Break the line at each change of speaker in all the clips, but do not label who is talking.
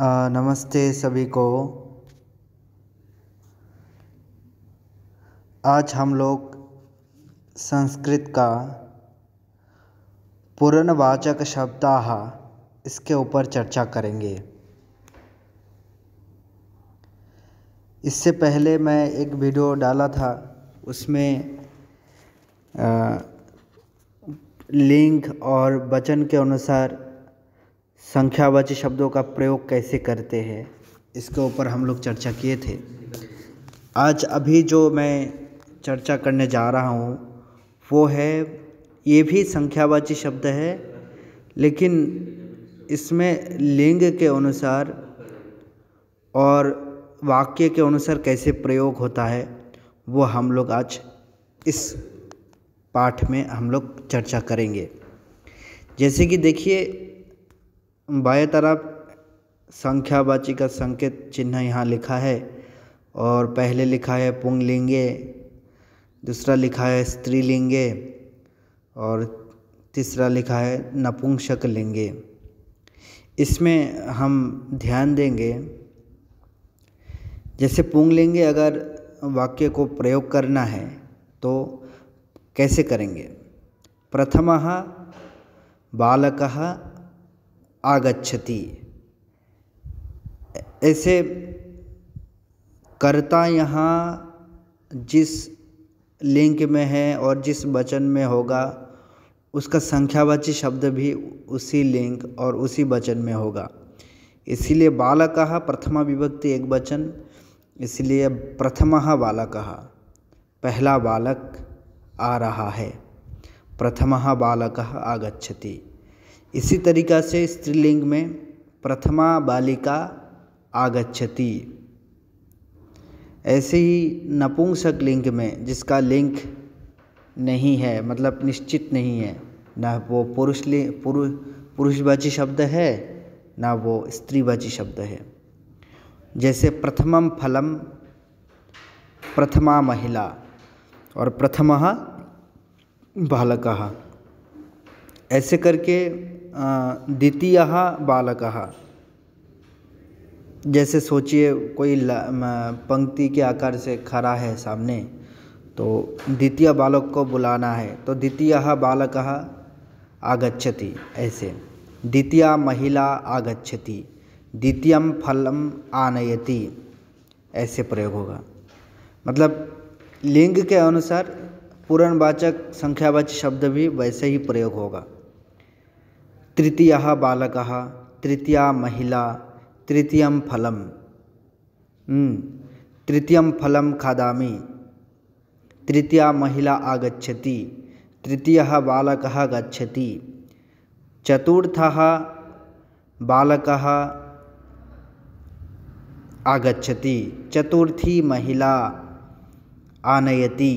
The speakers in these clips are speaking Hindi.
आ, नमस्ते सभी को आज हम लोग संस्कृत का पूर्णवाचक शब्दाह इसके ऊपर चर्चा करेंगे इससे पहले मैं एक वीडियो डाला था उसमें आ, लिंग और वचन के अनुसार संख्यावाची शब्दों का प्रयोग कैसे करते हैं इसके ऊपर हम लोग चर्चा किए थे आज अभी जो मैं चर्चा करने जा रहा हूँ वो है ये भी संख्यावाची शब्द है लेकिन इसमें लिंग के अनुसार और वाक्य के अनुसार कैसे प्रयोग होता है वो हम लोग आज इस पाठ में हम लोग चर्चा करेंगे जैसे कि देखिए बाएं तरफ संख्यावाची का संकेत चिन्ह यहाँ लिखा है और पहले लिखा है पुंगलिंगे दूसरा लिखा है स्त्रीलिंगे और तीसरा लिखा है नपुंसक लिंगे इसमें हम ध्यान देंगे जैसे पुंगलिंगे अगर वाक्य को प्रयोग करना है तो कैसे करेंगे प्रथम बालक आगछति ऐसे कर्ता यहाँ जिस लिंक में है और जिस वचन में होगा उसका संख्यावाची शब्द भी उसी लिंक और उसी वचन में होगा इसीलिए बालक कहा प्रथमा विभक्ति एक वचन इसलिए प्रथम बालक कहा पहला बालक आ रहा है प्रथम बालक आगछति इसी तरीक़ा से स्त्रीलिंग में प्रथमा बालिका आगच्छति ऐसे ही नपुंसक लिंग में जिसका लिंग नहीं है मतलब निश्चित नहीं है ना वो पुरुष पुरुषवाची शब्द है ना वो स्त्रीवाची शब्द है जैसे प्रथमम फलम प्रथमा महिला और प्रथम बालक ऐसे करके द्वितीय बालक जैसे सोचिए कोई पंक्ति के आकार से खड़ा है सामने तो द्वितीय बालक को बुलाना है तो द्वितीय बालक आगछति ऐसे द्वितीय महिला आगछति द्वितीय फलम आनयति ऐसे प्रयोग होगा मतलब लिंग के अनुसार पूर्णवाचक संख्यावाचक शब्द भी वैसे ही प्रयोग होगा तृतीय बालक तृतीया महिला तृतीय फल हम्म, तृतीय फल खादा तृतीया महिला आगछति तृतीय बालक गति चतुर्थ बालक आगछति चतुर्थी महिला आनयती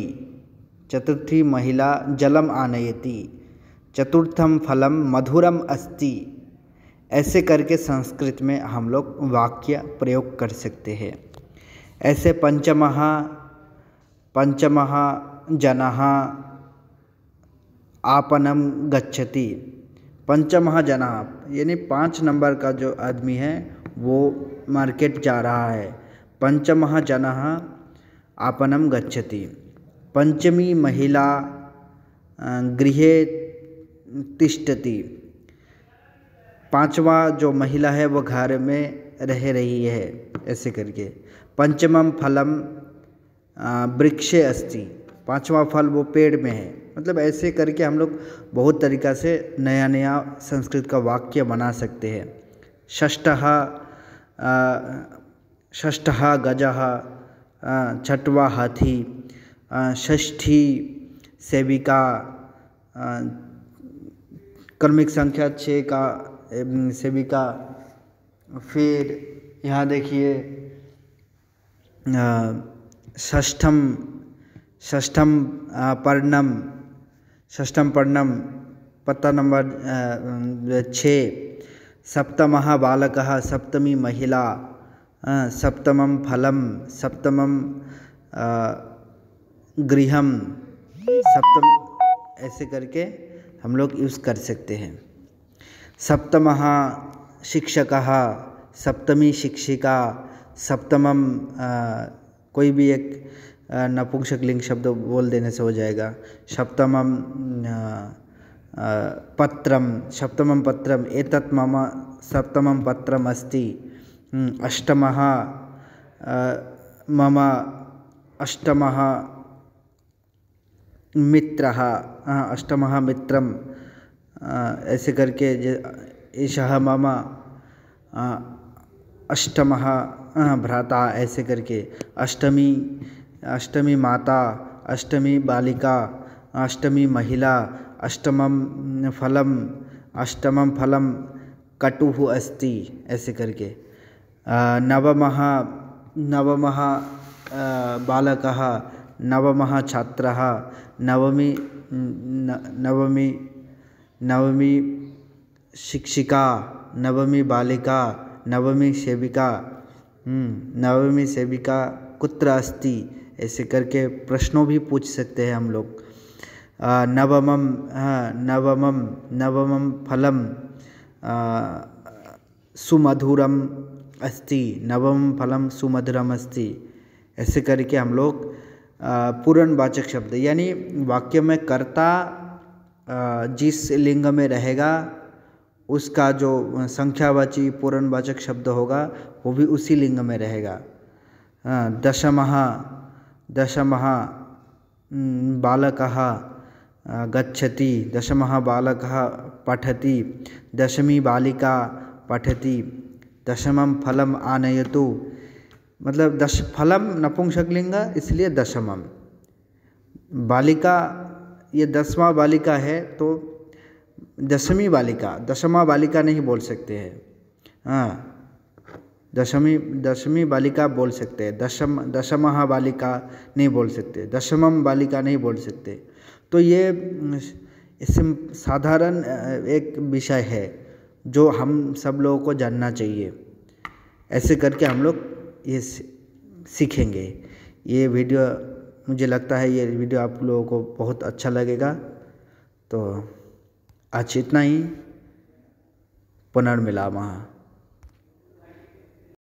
चतुर्थी महिला जलम आनयती चतुर्थम फलम मधुरम अस्ति ऐसे करके संस्कृत में हम लोग वाक्य प्रयोग कर सकते हैं ऐसे पंचम पंचम जन आपनम गच्छति पंचम जन यानी पाँच नंबर का जो आदमी है वो मार्केट जा रहा है पंचम जन आपनम गच्छति पंचमी महिला गृह तिष्ठति पाँचवा जो महिला है वो घर में रह रही है ऐसे करके पंचमम फलम वृक्षे अस्ति पांचवा फल वो पेड़ में है मतलब ऐसे करके हम लोग बहुत तरीक़ा से नया नया संस्कृत का वाक्य बना सकते हैं षष्ठः षष्ठः गज छठवा हाथी षष्ठी सेविका क्रमिक संख्या छः का सेविका फिर यहाँ देखिए ष्ठम ष्ठम पर्णम ष्ठम पर्णम पत्ता नंबर छः सप्तम बालक सप्तमी महिला सप्तम फलम सप्तम गृह सप्तम ऐसे करके हम लोग यूज़ कर सकते हैं सप्तम शिक्षक सप्तमी शिक्षिका सप्तम कोई भी एक नपुंसक लिंग शब्द बोल देने से हो जाएगा सप्तम पत्रम सप्तम पत्र एतत् मम सप्तम पत्रम् अस्ति हम्म, अष्टमः मम अष्टमः मित्र अष्टम मित्र ऐसे करके एषः मम अष्टम भ्राता ऐसे करके अष्टमी अष्टमी माता अष्टमी बालिका अष्टमी महिला अष्टम फल अष्टम फल कटु अस्ति ऐसे करके नवम नवमः बालकः नवम छात्र नवमी न नवमी नवमी शिक्षिका नवमी बालिका नवमी सेविका हम्म, नवमी सेविका कुत्र अस्ति ऐसे करके प्रश्नों भी पूछ सकते हैं हम लोग नवम नवम नवम फल सुमधुरम अस्ति नवम फल सुमधुरम अस्ति ऐसे करके हम लोग पूर्णवाचक शब्द यानी वाक्य में कर्ता जिस लिंग में रहेगा उसका जो संख्यावाची पूर्णवाचक शब्द होगा वो भी उसी लिंग में रहेगा दशम दशम बालक गच्छति दशमः बालक पठति दशमी बालिका पठति दशम फलम आनयतु मतलब दश फलम नपुंसकलिंग इसलिए दशमम बालिका ये दसवा बालिका है तो दशमी बालिका दशमा बालिका नहीं बोल सकते हैं हाँ दशमी दशमी बालिका बोल सकते हैं दशम दशमह बालिका नहीं बोल सकते दशमम बालिका नहीं बोल सकते तो ये साधारण एक विषय है जो हम सब लोगों को जानना चाहिए ऐसे करके हम लोग ये सीखेंगे ये वीडियो मुझे लगता है ये वीडियो आप लोगों को बहुत अच्छा लगेगा तो आज इतना ही पुनर्मिला महा